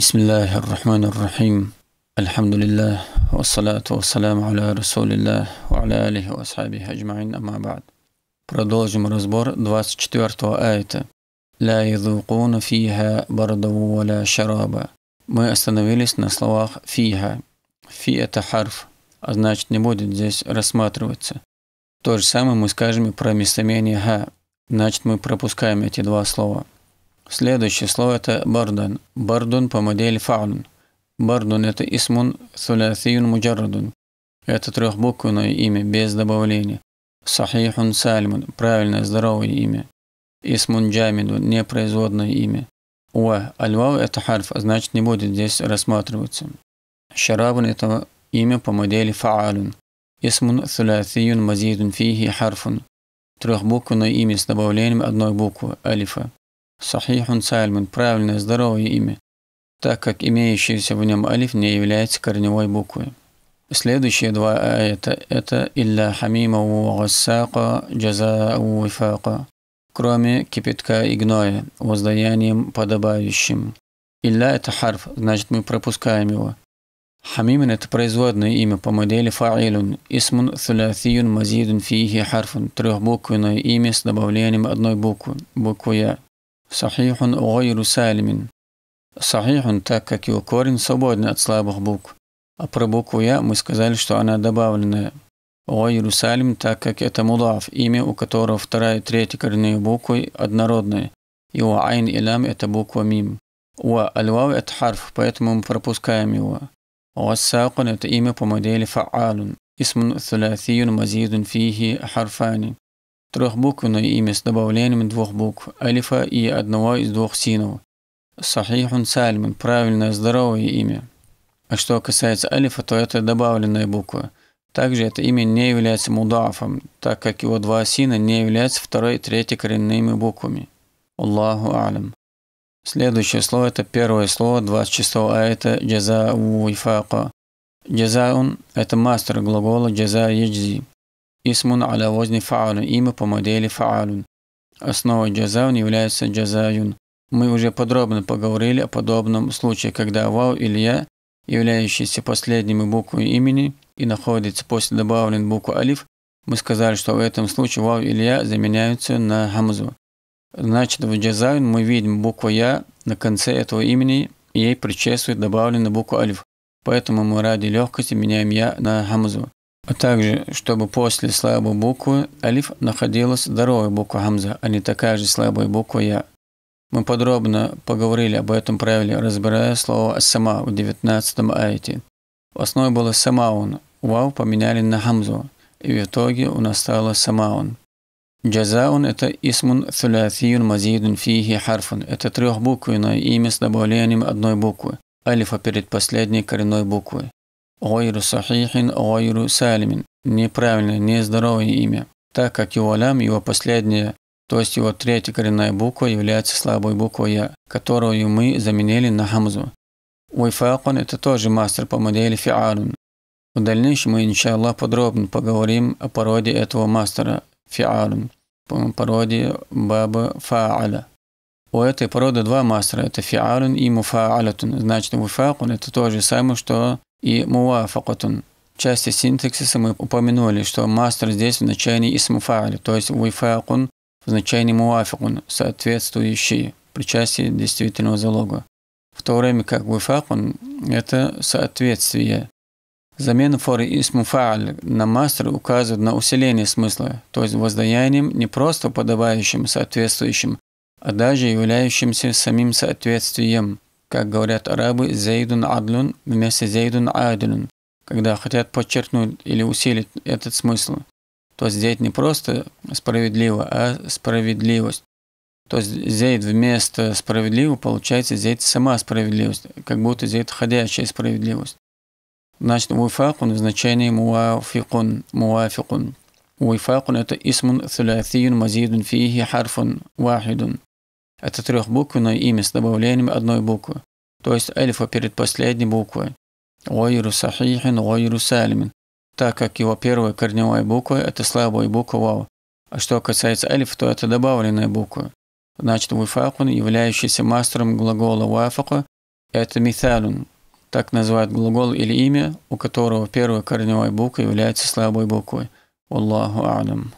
بسم الله الرحمن الرحيم الحمد لله والصلاة والسلام على رسول الله وعلى آله وأصحابه أجمعين أما بعد Продолжим разбор 24 аята. «Ля язукуна фиха бардаву валя шараба». Мы остановились на словах «фиха». «Фи» – это харф, а значит не будет здесь рассматриваться. То же самое мы скажем и про местоимение «ха». Значит, мы пропускаем эти два слова – Следующее слово это бардун. Бардун по модели фаун. Бардун это исмун сулясиюн муджаррадун. Это трехбуквенное имя без добавления. Сахихун сальмун – правильное, здоровое имя. Исмун Джамиду. непроизводное имя. Уа – альвау – это харф, а значит не будет здесь рассматриваться. Шарабун – это имя по модели фаалун. Исмун сулясиюн мазидун фихи харфун. Трехбуквенное имя с добавлением одной буквы – алифа. Сахихун Сальмин – правильное, здоровое имя, так как имеющийся в нем алиф не является корневой буквой. Следующие два аята – это «Илля хамимаву гассака у вифака», кроме кипятка и гноя, воздаянием подобающим. «Илля» – это харф, значит мы пропускаем его. Хамимин – это производное имя по модели фаилун, исмун сулясиюн мазидун фихи харфун, трехбуквенное имя с добавлением одной буквы, буквы «я». Сахих он угайру салимин. Сахих он так, как его корень, свободный от слабых букв. А про букву «я» мы сказали, что она добавленная. Угайру салим, так как это мудаф, имя, у которого вторая и третья коренные буквы однородные. И у айн и лам это буква мим. Уа аль-вав – это харф, поэтому мы пропускаем его. Уассакун – это имя по модели фаалун. Исмун ثلاثي مزيد فيه حرفان Трехбуквенное имя с добавлением двух букв алифа и одного из двух синов. Сахихун сальмин – правильное здоровое имя. А что касается алифа, то это добавленная буква. Также это имя не является мудафом, так как его два сина не являются второй и третьей коренными буквами. Аллаху алям. Следующее слово – это первое слово 26 аята «Джазау вифака». «Джазаун» – это мастер глагола «Джаза яджзи». Исмун аля возни фаалун, имя по модели фаалун. Основой джазаун является джазаюн. Мы уже подробно поговорили о подобном случае, когда вау или я, являющийся последними буквами имени и находится после добавлен букву алиф, мы сказали, что в этом случае вау или я заменяются на хамзу. Значит, в джазаюн мы видим букву я на конце этого имени, и ей предшествует добавленная буква алиф. Поэтому мы ради легкости меняем я на хамзу. А также, чтобы после слабой буквы алиф находилась здоровая буква хамза, а не такая же слабая буква я. Мы подробно поговорили об этом правиле, разбирая слово «сама» в 19 айте. В основе было «самаун», «вау» поменяли на «хамзу», и в итоге у нас стало «самаун». «Джазаун» – это «исмун thulatiyun мазидун фихи харфун». Это трехбуквенное имя с добавлением одной буквы, алифа перед последней коренной буквой. Гайру сахихин, гайру салимин. Неправильное, нездоровое имя, так как его лям, его последняя, то есть его третья коренная буква является слабой буквой Я, которую мы заменили на хамзу. Уйфакун – это тоже мастер по модели фиарун. В дальнейшем мы, иншаллах, подробно поговорим о породе этого мастера фиарун, породе баба фааля. У этой породы два мастера – это фиарун и муфаалятун. Значит, уйфакун – это то же самое, что и муафакатун. В части синтаксиса мы упомянули, что мастер здесь в значении исмуфали, то есть вифакун в значении муафикун, соответствующий при части действительного залога. В то время как вифакун – это соответствие. Замена форы исмуфаль на мастер указывает на усиление смысла, то есть воздаянием не просто подавающим, соответствующим, а даже являющимся самим соответствием. Как говорят арабы, «зейдун адлун вместо «зейдун адлун, когда хотят подчеркнуть или усилить этот смысл. То есть «зейд» не просто «справедливо», а «справедливость». То есть «зейд» вместо «справедливо» получается «зейд» сама справедливость, как будто «зейд» ходящая справедливость. Значит, «вуфакун» в значении «муафикун», «муафикун». «Вуфакун» – это «исмун thulathiyyun мазидун фихи харфун вахидун». Это трехбуквенное имя с добавлением одной буквы, то есть эльфа перед последней буквой. Ойру сахихин, ойру салимин, так как его первая корневая буква – это слабая буква вау. А что касается эльф, то это добавленная буква. Значит, вифакун, являющийся мастером глагола вафака, это миталун, так называют глагол или имя, у которого первая корневая буква является слабой буквой. Аллаху Адам.